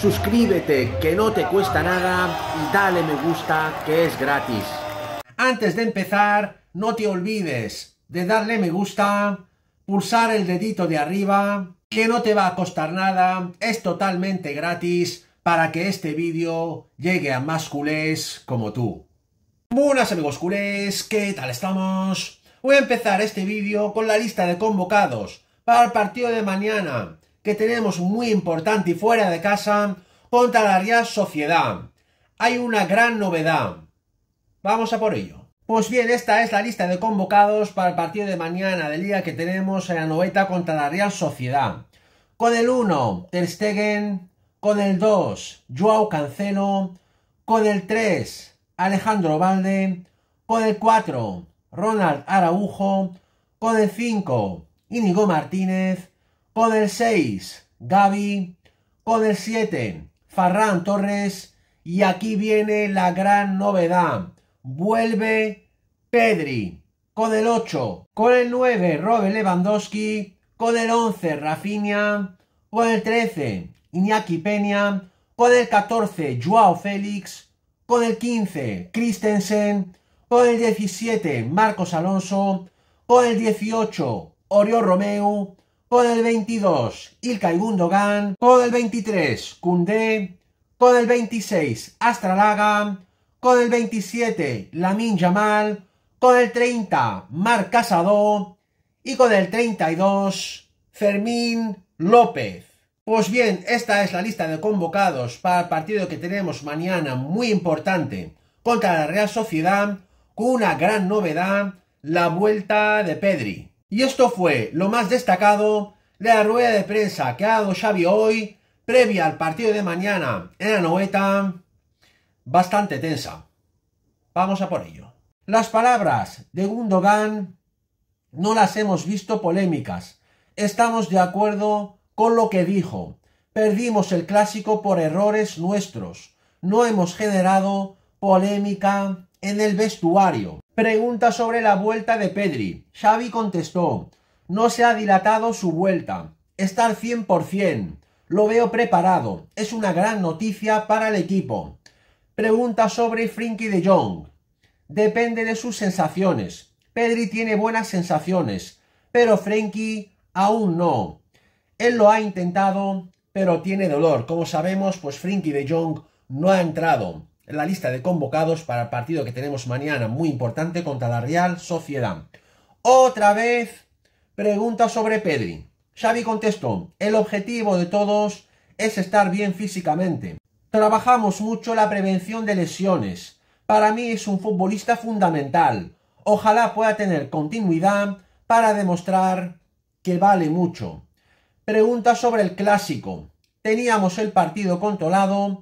suscríbete que no te cuesta nada y dale me gusta que es gratis. Antes de empezar, no te olvides de darle me gusta, pulsar el dedito de arriba, que no te va a costar nada, es totalmente gratis para que este vídeo llegue a más culés como tú. Buenas amigos culés, ¿qué tal estamos? Voy a empezar este vídeo con la lista de convocados para el partido de mañana que tenemos muy importante y fuera de casa contra la Real Sociedad. Hay una gran novedad. Vamos a por ello. Pues bien, esta es la lista de convocados para el partido de mañana del día que tenemos en la noveta contra la Real Sociedad. Con el 1, Ter Stegen. Con el 2, Joao Cancelo. Con el 3, Alejandro Valde. Con el 4, Ronald Araujo. Con el 5, Íñigo Martínez. Con el 6, Gaby. Con el 7, Farran Torres. Y aquí viene la gran novedad. Vuelve Pedri. Con el 8, con el 9, Robert Lewandowski. Con el 11, Rafinha. Con el 13, Iñaki Peña. Con el 14, Joao Félix. Con el 15, Christensen. Con el 17, Marcos Alonso. Con el 18, Oriol Romeu con el 22 Ilkay Gundogan, con el 23 Kunde, con el 26 Astralaga, con el 27 Lamin Yamal, con el 30 Marc Casado y con el 32 Fermín López. Pues bien, esta es la lista de convocados para el partido que tenemos mañana, muy importante, contra la Real Sociedad, con una gran novedad, la vuelta de Pedri. Y esto fue lo más destacado de la rueda de prensa que ha dado Xavi hoy, previa al partido de mañana en la noveta, bastante tensa. Vamos a por ello. Las palabras de Gundogan no las hemos visto polémicas. Estamos de acuerdo con lo que dijo. Perdimos el clásico por errores nuestros. No hemos generado polémica en el vestuario. Pregunta sobre la vuelta de Pedri. Xavi contestó, no se ha dilatado su vuelta. Está al 100%. Lo veo preparado. Es una gran noticia para el equipo. Pregunta sobre Frinky de Jong. Depende de sus sensaciones. Pedri tiene buenas sensaciones, pero Frenkie aún no. Él lo ha intentado, pero tiene dolor. Como sabemos, pues Frinky de Jong no ha entrado la lista de convocados para el partido que tenemos mañana, muy importante, contra la Real Sociedad. Otra vez, pregunta sobre Pedri. Xavi contestó, el objetivo de todos es estar bien físicamente. Trabajamos mucho la prevención de lesiones. Para mí es un futbolista fundamental. Ojalá pueda tener continuidad para demostrar que vale mucho. Pregunta sobre el clásico. Teníamos el partido controlado,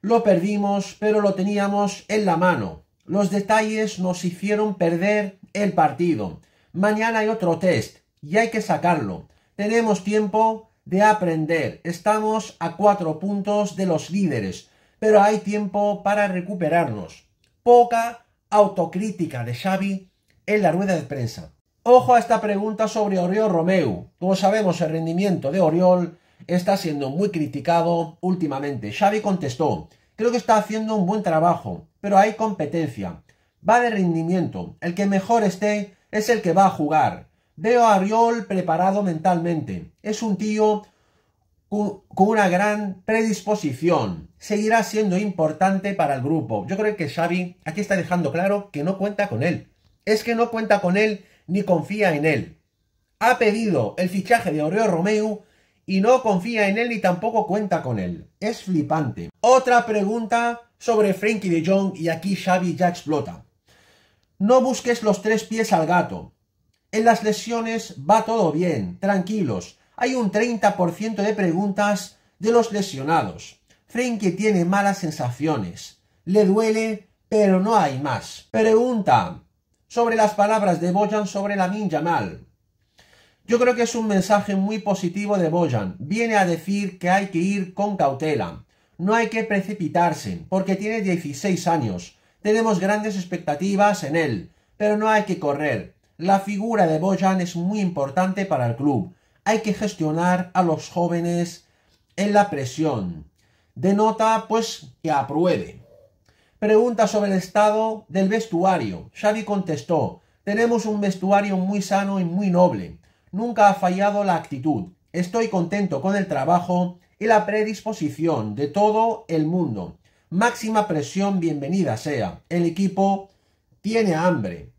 lo perdimos, pero lo teníamos en la mano. Los detalles nos hicieron perder el partido. Mañana hay otro test y hay que sacarlo. Tenemos tiempo de aprender. Estamos a cuatro puntos de los líderes, pero hay tiempo para recuperarnos. Poca autocrítica de Xavi en la rueda de prensa. Ojo a esta pregunta sobre Oriol Romeu. Como sabemos, el rendimiento de Oriol está siendo muy criticado últimamente. Xavi contestó, creo que está haciendo un buen trabajo, pero hay competencia. Va de rendimiento. El que mejor esté es el que va a jugar. Veo a Ariol preparado mentalmente. Es un tío con una gran predisposición. Seguirá siendo importante para el grupo. Yo creo que Xavi aquí está dejando claro que no cuenta con él. Es que no cuenta con él ni confía en él. Ha pedido el fichaje de Aureo Romeu y no confía en él ni tampoco cuenta con él. Es flipante. Otra pregunta sobre Frankie de Jong y aquí Xavi ya explota. No busques los tres pies al gato. En las lesiones va todo bien, tranquilos. Hay un 30% de preguntas de los lesionados. Frankie tiene malas sensaciones. Le duele, pero no hay más. Pregunta sobre las palabras de Boyan sobre la mal. Yo creo que es un mensaje muy positivo de Boyan. Viene a decir que hay que ir con cautela. No hay que precipitarse, porque tiene 16 años. Tenemos grandes expectativas en él, pero no hay que correr. La figura de Boyan es muy importante para el club. Hay que gestionar a los jóvenes en la presión. Denota, pues, que apruebe. Pregunta sobre el estado del vestuario. Xavi contestó, tenemos un vestuario muy sano y muy noble nunca ha fallado la actitud. Estoy contento con el trabajo y la predisposición de todo el mundo. Máxima presión bienvenida sea. El equipo tiene hambre.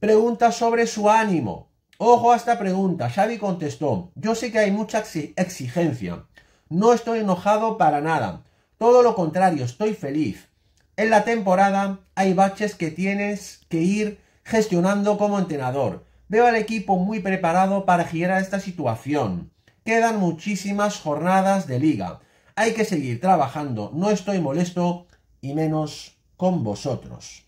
Pregunta sobre su ánimo. Ojo a esta pregunta. Xavi contestó, yo sé que hay mucha exigencia. No estoy enojado para nada. Todo lo contrario, estoy feliz. En la temporada hay baches que tienes que ir gestionando como entrenador. Veo al equipo muy preparado para girar esta situación. Quedan muchísimas jornadas de liga. Hay que seguir trabajando. No estoy molesto y menos con vosotros.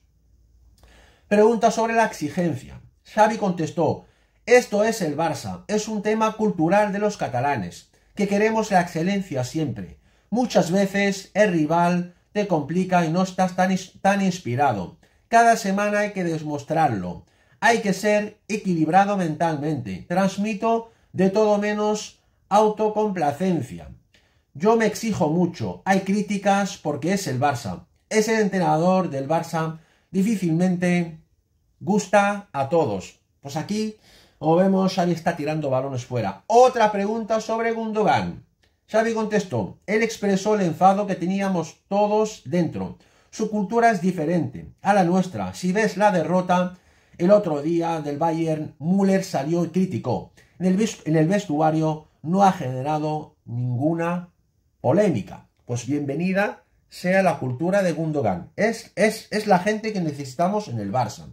Pregunta sobre la exigencia. Xavi contestó, esto es el Barça, es un tema cultural de los catalanes, que queremos la excelencia siempre. Muchas veces el rival te complica y no estás tan, tan inspirado. Cada semana hay que demostrarlo hay que ser equilibrado mentalmente. Transmito de todo menos autocomplacencia. Yo me exijo mucho. Hay críticas porque es el Barça. Ese entrenador del Barça difícilmente gusta a todos. Pues aquí, como vemos, Xavi está tirando balones fuera. Otra pregunta sobre Gundogan. Xavi contestó, él expresó el enfado que teníamos todos dentro. Su cultura es diferente a la nuestra. Si ves la derrota, el otro día del Bayern, Müller salió y criticó. En el, vestuario no ha generado ninguna polémica. Pues bienvenida sea la cultura de Gundogan. Es, es la gente que necesitamos en el Barça.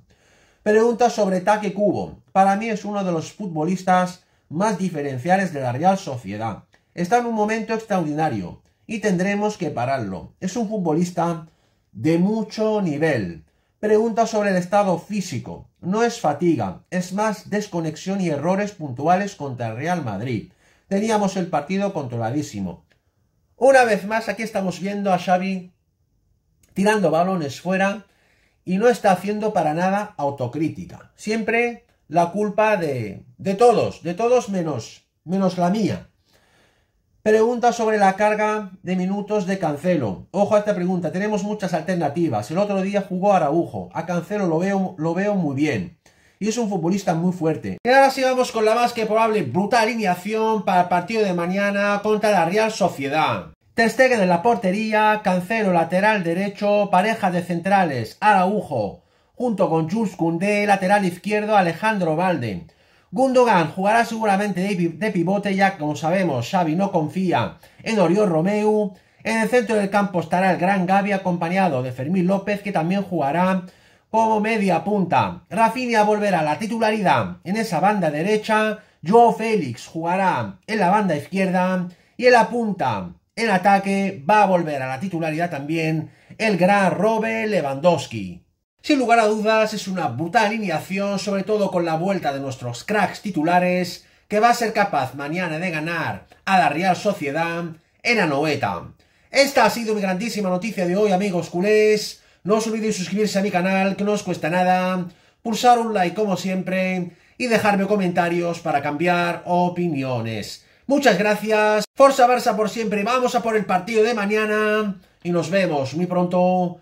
Pregunta sobre Take Cubo Para mí es uno de los futbolistas más diferenciales de la Real Sociedad. Está en un momento extraordinario y tendremos que pararlo. Es un futbolista de mucho nivel. Pregunta sobre el estado físico. No es fatiga, es más desconexión y errores puntuales contra el Real Madrid. Teníamos el partido controladísimo. Una vez más, aquí estamos viendo a Xavi tirando balones fuera y no está haciendo para nada autocrítica. Siempre la culpa de, de todos, de todos menos, menos la mía. Pregunta sobre la carga de minutos de Cancelo. Ojo a esta pregunta, tenemos muchas alternativas. El otro día jugó Araujo. A Cancelo lo veo, lo veo muy bien. Y es un futbolista muy fuerte. Y ahora sí vamos con la más que probable brutal alineación para el partido de mañana contra la Real Sociedad. Testegue de la portería, Cancelo lateral derecho, pareja de centrales, Araujo, junto con Jules Koundé, lateral izquierdo, Alejandro Valde. Gundogan jugará seguramente de, pivote ya que, como sabemos, Xavi no confía en Oriol Romeu. En el centro del campo estará el gran Gabi acompañado de Fermín López que también jugará como media punta. Rafinha volverá a la titularidad en esa banda derecha. Joe Félix jugará en la banda izquierda y en la punta, en ataque, va a volver a la titularidad también el gran Robert Lewandowski. Sin lugar a dudas, es una brutal alineación, sobre todo con la vuelta de nuestros cracks titulares, que va a ser capaz mañana de ganar a la Real Sociedad en Anoeta. Esta ha sido mi grandísima noticia de hoy, amigos culés. No os olvidéis suscribirse a mi canal, que no os cuesta nada, pulsar un like como siempre y dejarme comentarios para cambiar opiniones. Muchas gracias, Forza Barça por siempre, vamos a por el partido de mañana y nos vemos muy pronto